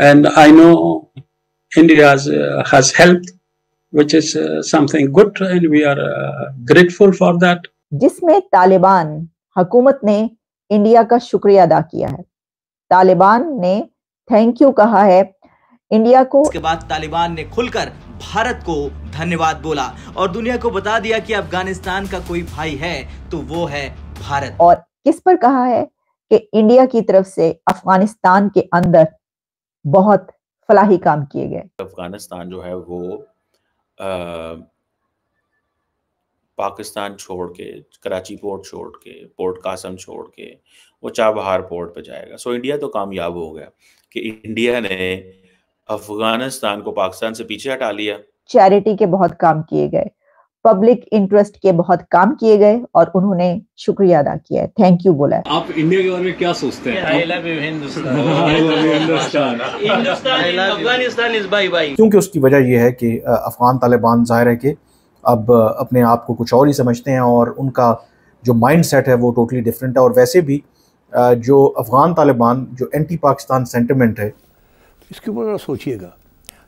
And I know India has, uh, has helped, which is uh, something good, and we are uh, grateful for that. jisme taliban hukumat ne india ka shukriya ada kiya hai taliban ne thank you kaha hai India को इसके बाद तालिबान ने खुलकर भारत को धन्यवाद बोला और दुनिया को बता दिया कि अफगानिस्तान का कोई भाई है तो वो है भारत और किस पर कहा है कि इंडिया की तरफ से अफगानिस्तान के अंदर बहुत फलाही काम किए गए अफगानिस्तान जो है वो आ, पाकिस्तान छोड़ के कराची पोर्ट छोड़ के पोर्ट कासम छोड़ के वो चाबहार पोर्ट पे जाएगा सो इंडिया तो कामयाब हो गया कि इंडिया ने अफगानिस्तान को पाकिस्तान से पीछे हटा लिया चैरिटी के बहुत काम किए गए पब्लिक इंटरेस्ट के बहुत काम किए गए और उन्होंने शुक्रिया अदा किया है थैंक यू बोला आप इंडिया के बारे में क्या सोचते हैं क्योंकि उसकी वजह यह है कि अफगान तालिबान जाहिर है कि अब अपने आप को कुछ और ही समझते हैं और उनका जो माइंड सेट है वो टोटली डिफरेंट है और वैसे भी जो अफगान तालिबान जो एंटी पाकिस्तान सेंटिमेंट है इसके ऊपर सोचिएगा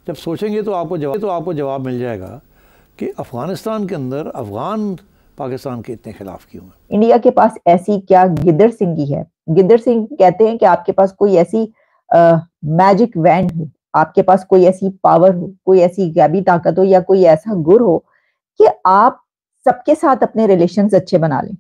जब सोचेंगे तो आपको जवाब तो आपको जवाब मिल जाएगा कि अफगानिस्तान के अंदर अफगान पाकिस्तान के इतने खिलाफ क्यों है इंडिया के पास ऐसी क्या गिद्दर सिंह है गिदर सिंह कहते हैं कि आपके पास कोई ऐसी आ, मैजिक वैन हो आपके पास कोई ऐसी पावर हो कोई ऐसी गैबी ताकत हो या कोई ऐसा गुर हो कि आप सबके साथ अपने रिलेशन अच्छे बना लें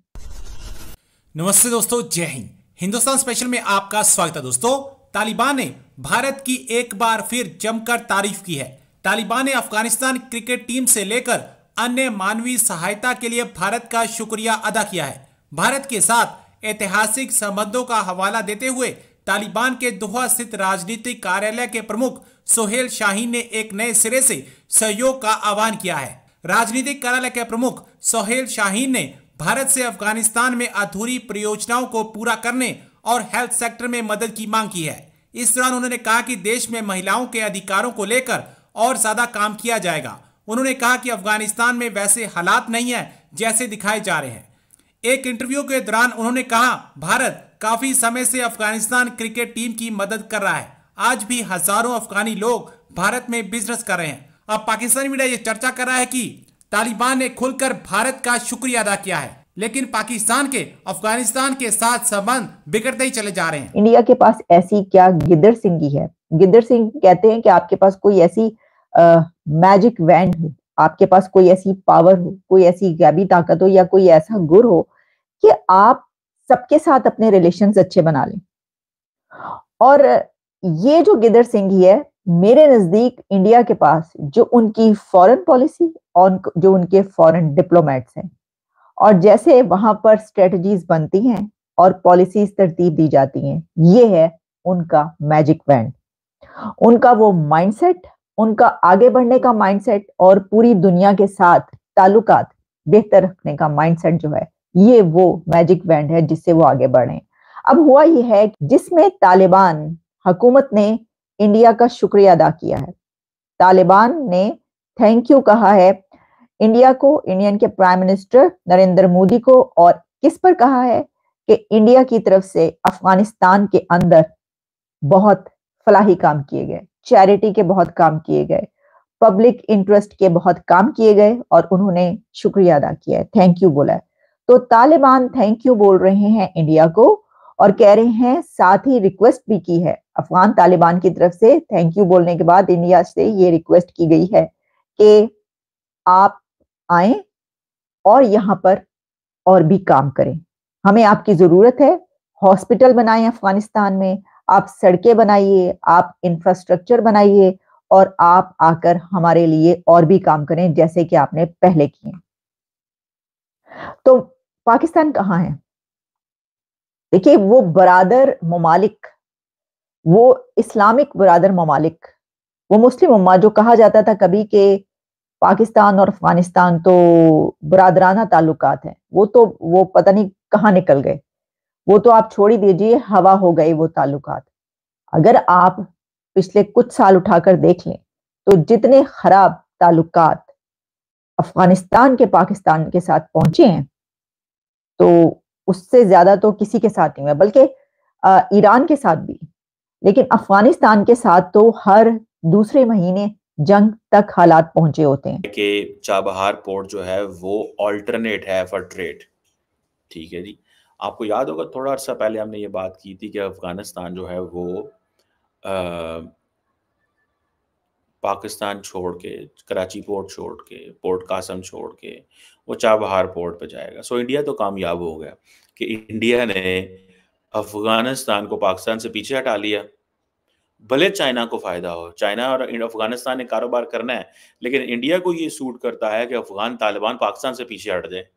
नमस्ते दोस्तों जय हिंद हिंदुस्तान स्पेशल में आपका स्वागत है दोस्तों तालिबान ने भारत की एक बार फिर जमकर तारीफ की है तालिबान ने अफगानिस्तान क्रिकेट टीम से लेकर अन्य मानवीय सहायता के लिए भारत का शुक्रिया अदा किया है भारत के साथ ऐतिहासिक संबंधों का हवाला देते हुए तालिबान के दोहा स्थित राजनीतिक कार्यालय के प्रमुख सोहेल शाहीन ने एक नए सिरे से सहयोग का आह्वान किया है राजनीतिक कार्यालय के प्रमुख सोहेल शाहीन ने भारत से अफगानिस्तान में अधूरी परियोजनाओं को पूरा करने और हेल्थ सेक्टर में मदद की मांग की है इस दौरान उन्होंने कहा कि देश में महिलाओं के अधिकारों को लेकर और ज़्यादा काम किया जाएगा उन्होंने कहा कि अफगानिस्तान में वैसे हालात नहीं है जैसे दिखाए जा रहे हैं एक इंटरव्यू के दौरान उन्होंने कहा भारत काफ़ी समय से अफगानिस्तान क्रिकेट टीम की मदद कर रहा है आज भी हजारों अफगानी लोग भारत में बिजनेस कर रहे हैं अब पाकिस्तानी मीडिया ये चर्चा कर रहा है कि तालिबान ने खुलकर भारत का शुक्रिया अदा किया है लेकिन पाकिस्तान के अफगानिस्तान के साथ संबंध बिगड़ते ही चले जा रहे हैं इंडिया के पास ऐसी क्या गिदर सिंह है गिदर सिंह कहते हैं कि आपके पास कोई ऐसी मैजिक वैंड हो आपके पास कोई ऐसी पावर हो कोई ऐसी गैबी ताकत हो या कोई ऐसा गुर हो कि आप सबके साथ अपने रिलेशन अच्छे बना लें और ये जो गिदर सिंह है मेरे नजदीक इंडिया के पास जो उनकी फॉरेन पॉलिसी और जो उनके फॉरेन डिप्लोमेट्स हैं और जैसे वहां पर स्ट्रेटजीज बनती हैं और पॉलिसीज तरतीब दी जाती हैं ये है उनका मैजिक वैंड उनका वो माइंडसेट उनका आगे बढ़ने का माइंडसेट और पूरी दुनिया के साथ ताल्लुकात बेहतर रखने का माइंडसेट जो है ये वो मैजिक बैंड है जिससे वो आगे बढ़े अब हुआ ये है जिसमें तालिबान हुकूमत ने इंडिया का शुक्रिया अदा किया है तालिबान ने थैंक यू कहा है इंडिया को इंडियन के प्राइम मिनिस्टर नरेंद्र मोदी को और किस पर कहा है कि इंडिया की तरफ से अफगानिस्तान के अंदर बहुत फलाही काम किए गए चैरिटी के बहुत काम किए गए पब्लिक इंटरेस्ट के बहुत काम किए गए और उन्होंने शुक्रिया अदा किया है थैंक यू बोला है तो तालिबान थैंक यू बोल रहे हैं इंडिया को और कह रहे हैं साथ ही रिक्वेस्ट भी की है अफगान तालिबान की तरफ से थैंक यू बोलने के बाद इंडिया से ये रिक्वेस्ट की गई है कि आप आए और यहाँ पर और भी काम करें हमें आपकी जरूरत है हॉस्पिटल बनाएं अफगानिस्तान में आप सड़कें बनाइए आप इंफ्रास्ट्रक्चर बनाइए और आप आकर हमारे लिए और भी काम करें जैसे कि आपने पहले किए तो पाकिस्तान कहाँ है देखिए वो बरादर ममालिक वो इस्लामिक बरादर ममालिक वो मुस्लिम उम्मा जो कहा जाता था कभी के पाकिस्तान और अफगानिस्तान तो बरादराना ताल्लुकात हैं वो तो वो पता नहीं कहाँ निकल गए वो तो आप छोड़ ही दीजिए हवा हो गए वो ताल्लुकात अगर आप पिछले कुछ साल उठाकर देख लें तो जितने खराब ताल्लुकात अफगानिस्तान के पाकिस्तान के साथ पहुंचे हैं तो उससे ज्यादा तो किसी के साथ नहीं हुआ बल्कि ईरान के साथ भी लेकिन अफगानिस्तान के साथ तो हर दूसरे महीने जंग तक हालात पहुंचे होते हैं कि चाबहार पोर्ट जो है वो ऑल्टरनेट है फॉर ट्रेड ठीक है जी आपको याद होगा थोड़ा अर्सा पहले हमने ये बात की थी कि अफ़गानिस्तान जो है वो आ, पाकिस्तान छोड़ के कराची पोर्ट छोड़ के पोर्ट कासम छोड़ के वो चाबहार पोर्ट पर जाएगा सो इंडिया तो कामयाब हो गया कि इंडिया ने अफ़गानिस्तान को पाकिस्तान से पीछे हटा लिया भले चाइना को फ़ायदा हो चाइना और अफ़गानिस्तान ने कारोबार करना है लेकिन इंडिया को ये सूट करता है कि अफ़गान तालिबान पाकिस्तान से पीछे हट जाए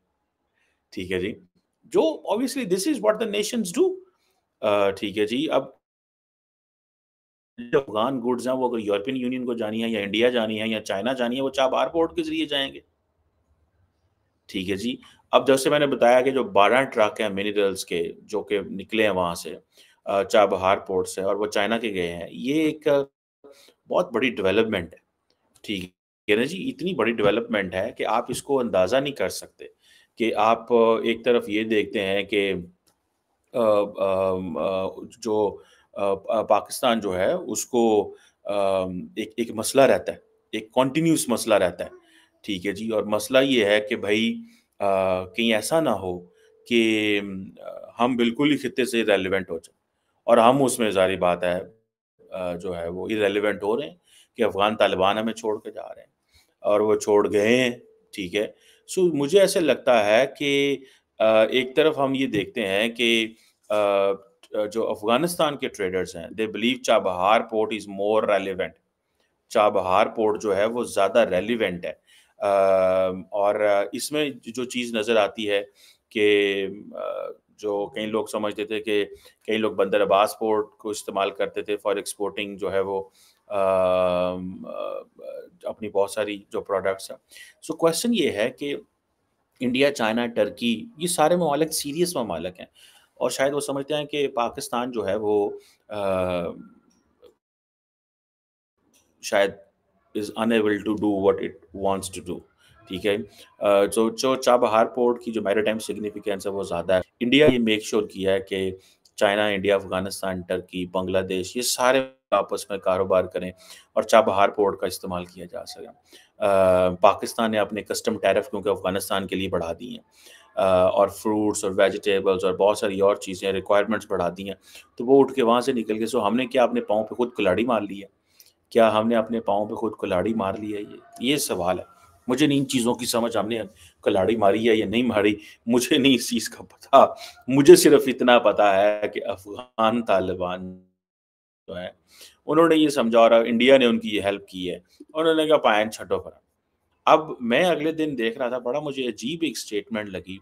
ठीक है जी जो obviously this is what the nations do ठीक है जी अब अफगान गुड्स हैं वो अगर यूरोपियन यूनियन को जानी है या इंडिया जानी है या चाइना जानी है वो चाबार एयरपोर्ट के जरिए जाएंगे ठीक है जी अब जैसे मैंने बताया कि जो बारह ट्रक हैं मिनरल्स के जो के निकले हैं वहां से चाबहार पोर्ट से और वो चाइना के गए हैं ये एक बहुत बड़ी डेवलपमेंट है ठीक है ना जी इतनी बड़ी डेवलपमेंट है कि आप इसको अंदाज़ा नहीं कर सकते कि आप एक तरफ ये देखते हैं कि जो पाकिस्तान जो है उसको एक एक मसला रहता है एक कॉन्टीन्यूस मसला रहता है ठीक है जी और मसला ये है कि भाई कहीं ऐसा ना हो कि हम बिल्कुल ही खत्े से रेलिवेंट हो जाए और हम उसमें जारी बात है जो है वो इरेलीवेंट हो रहे हैं कि अफ़गान तालिबान हमें छोड़ के जा रहे हैं और वो छोड़ गए हैं ठीक है सो मुझे ऐसे लगता है कि एक तरफ हम ये देखते हैं कि जो अफगानिस्तान के ट्रेडर्स हैं they believe Chabahar port is more relevant Chabahar port जो है वो ज़्यादा रेलिवेंट है और इसमें जो चीज़ नज़र आती है कि जो कई लोग समझते थे कि कई लोग बंदर अब्बास पोर्ट को इस्तेमाल करते थे फॉर एक्सपोर्टिंग जो है वो अपनी बहुत सारी जो प्रोडक्ट्स हैं सो क्वेश्चन ये है कि इंडिया चाइना टर्की ये सारे ममालक सीरियस ममालक हैं और शायद वो समझते हैं कि पाकिस्तान जो है वो आ, शायद is unable to do what it wants to do ठीक है जो जो चाबहार पोर्ट की जो टाइम सिग्निफिकेंस है वो ज़्यादा है इंडिया ये मेक श्योर किया है कि China India Afghanistan Turkey Bangladesh ये सारे आपस में कारोबार करें और चाबहार पोर्ट का इस्तेमाल किया जा सके पाकिस्तान ने अपने कस्टम टैरिफ क्योंकि अफगानिस्तान के लिए बढ़ा दी हैं और फ्रूट्स और वेजिटेबल्स और बहुत सारी और चीज़ें रिक्वायरमेंट्स बढ़ा दी हैं तो वो उठ के वहाँ से निकल के सो हमने क्या अपने पाँव पे खुद कुलाड़ी मार ली है क्या हमने अपने पाँव पे खुद कुलाड़ी मार ली है ये ये सवाल है मुझे नहीं इन चीज़ों की समझ हमने कलाड़ी मारी है या नहीं मारी मुझे नहीं इस चीज़ का पता मुझे सिर्फ इतना पता है कि अफगान तालिबान जो है उन्होंने ये समझा और इंडिया ने उनकी ये हेल्प की है उन्होंने कहा पायन छठो पर अब मैं अगले दिन देख रहा था बड़ा मुझे अजीब एक स्टेटमेंट लगी